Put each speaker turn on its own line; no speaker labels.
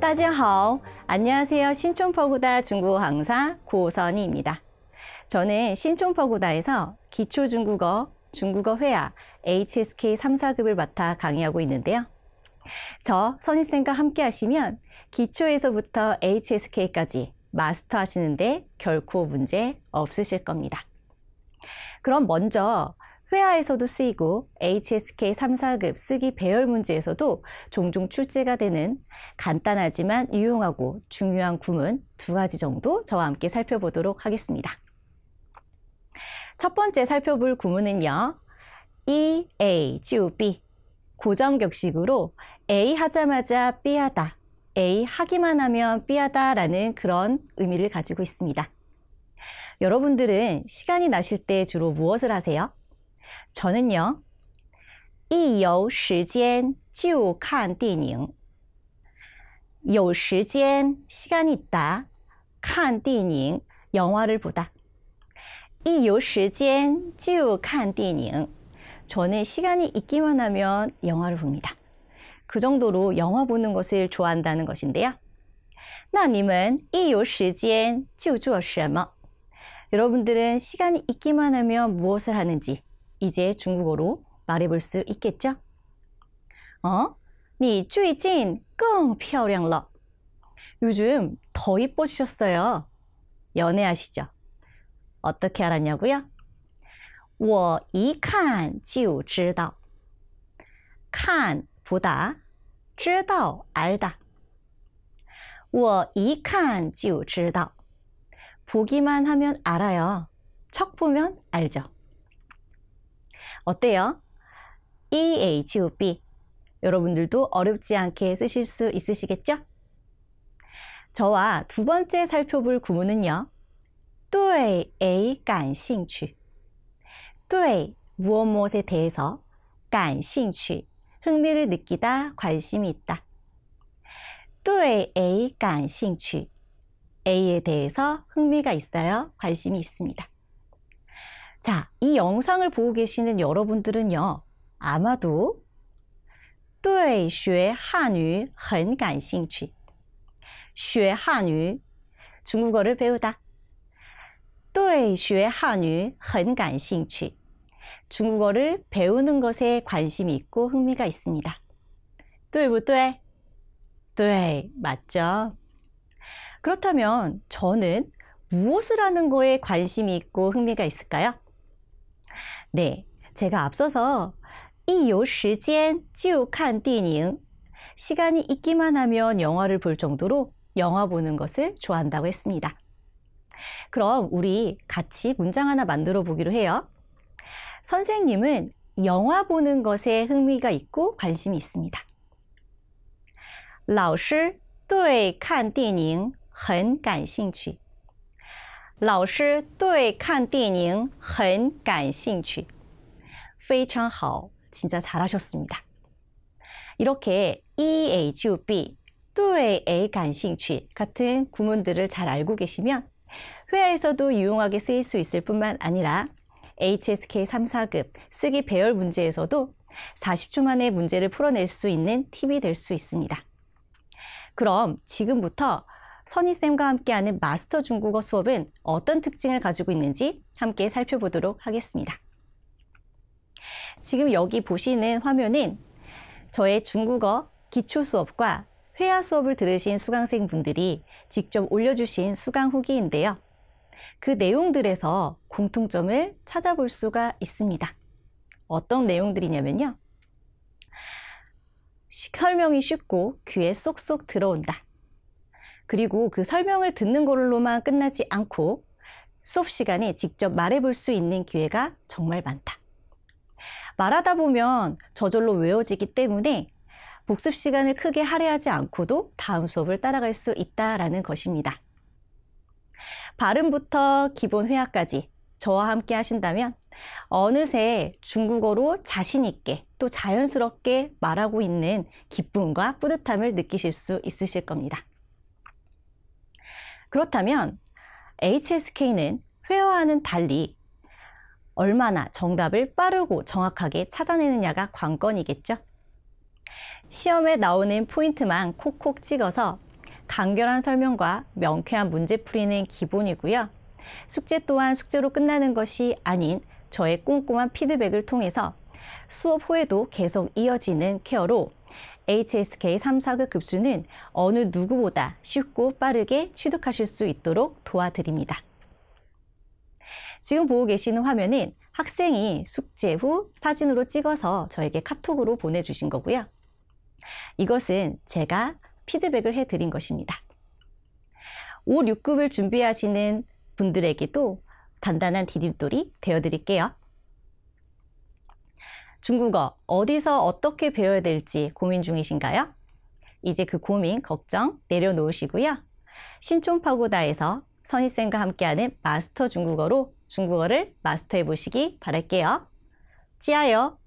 大家好. 안녕하세요. 신촌퍼구다 중국어 강사 고선희입니다. 저는 신촌퍼구다에서 기초중국어, 중국어 회화, HSK 3 4급을 맡아 강의하고 있는데요. 저 선희쌤과 함께 하시면 기초에서부터 HSK까지 마스터 하시는데 결코 문제 없으실 겁니다. 그럼 먼저 회화에서도 쓰이고 HSK 3사급 쓰기 배열 문제에서도 종종 출제가 되는 간단하지만 유용하고 중요한 구문 두 가지 정도 저와 함께 살펴보도록 하겠습니다. 첫 번째 살펴볼 구문은요. E, A, G, O, B 고정격식으로 A 하자마자 B 하다, A 하기만 하면 B 하다라는 그런 의미를 가지고 있습니다. 여러분들은 시간이 나실 때 주로 무엇을 하세요? 저는요. 一有时间就看电影有时间 시간이 있다. 看电影 영화를 보다. 一有时间就看电影 저는 시간이 있기만 하면 영화를 봅니다. 그 정도로 영화 보는 것을 좋아한다는 것인데요. 那你们一有时间就做什么? 여러분들은 시간이 있기만 하면 무엇을 하는지 이제 중국어로 말해볼 수 있겠죠? 어? 你最近更漂亮了. 요즘 더 이뻐지셨어요. 연애하시죠? 어떻게 알았냐고요? 我一看就知道.看 보다, 知道 알다. 我一看就知道. 보기만 하면 알아요. 척 보면 알죠. 어때요? EHOB. 여러분들도 어렵지 않게 쓰실 수 있으시겠죠? 저와 두 번째 살펴볼 구문은요. 对의 간兴趣. 对 무엇 무엇에 대해서 간兴趣 흥미를 느끼다 관심이 있다. 对의 간兴趣. A에 대해서 흥미가 있어요. 관심이 있습니다. 자, 이 영상을 보고 계시는 여러분들은요. 아마도 对学汉语很感兴趣.学汉语 중국어를 배우다. 对学汉语很感兴趣. 중국어를 배우는 것에 관심이 있고 흥미가 있습니다. 对不对?对, 맞죠? 그렇다면 저는 무엇을 하는 거에 관심이 있고 흥미가 있을까요? 네, 제가 앞서서 이有时间就看电影 시간이 있기만 하면 영화를 볼 정도로 영화 보는 것을 좋아한다고 했습니다. 그럼 우리 같이 문장 하나 만들어 보기로 해요. 선생님은 영화 보는 것에 흥미가 있고 관심이 있습니다. 老师对看电影很感兴趣。老师对看电影很感兴趣。非常好, 진짜 잘하셨습니다. 이렇게 EA to B, 对A 感兴趣 같은 구문들을 잘 알고 계시면 회화에서도 유용하게 쓰일 수 있을 뿐만 아니라 HSK 3 4급 쓰기 배열 문제에서도 40초 만에 문제를 풀어낼 수 있는 팁이 될 수 있습니다. 그럼 지금부터 선희쌤과 함께하는 마스터 중국어 수업은 어떤 특징을 가지고 있는지 함께 살펴보도록 하겠습니다. 지금 여기 보시는 화면은 저의 중국어 기초 수업과 회화 수업을 들으신 수강생분들이 직접 올려주신 수강 후기인데요. 그 내용들에서 공통점을 찾아볼 수가 있습니다. 어떤 내용들이냐면요. 설명이 쉽고 귀에 쏙쏙 들어온다. 그리고 그 설명을 듣는 걸로만 끝나지 않고 수업 시간에 직접 말해볼 수 있는 기회가 정말 많다. 말하다 보면 저절로 외워지기 때문에 복습 시간을 크게 할애하지 않고도 다음 수업을 따라갈 수 있다라는 것입니다. 발음부터 기본 회화까지 저와 함께 하신다면 어느새 중국어로 자신있게 또 자연스럽게 말하고 있는 기쁨과 뿌듯함을 느끼실 수 있으실 겁니다. 그렇다면 HSK는 회화와는 달리 얼마나 정답을 빠르고 정확하게 찾아내느냐가 관건이겠죠. 시험에 나오는 포인트만 콕콕 찍어서 간결한 설명과 명쾌한 문제풀이는 기본이고요. 숙제 또한 숙제로 끝나는 것이 아닌 저의 꼼꼼한 피드백을 통해서 수업 후에도 계속 이어지는 케어로 HSK 3사급 급수는 어느 누구보다 쉽고 빠르게 취득하실 수 있도록 도와드립니다. 지금 보고 계시는 화면은 학생이 숙제 후 사진으로 찍어서 저에게 카톡으로 보내주신 거고요. 이것은 제가 피드백을 해드린 것입니다. 5, 6급을 준비하시는 분들에게도 단단한 디딤돌이 되어드릴게요. 중국어 어디서 어떻게 배워야 될지 고민 중이신가요? 이제 그 고민, 걱정 내려놓으시고요. 신촌파고다에서 선희쌤과 함께하는 마스터 중국어로 중국어를 마스터해 보시기 바랄게요. 찌아요!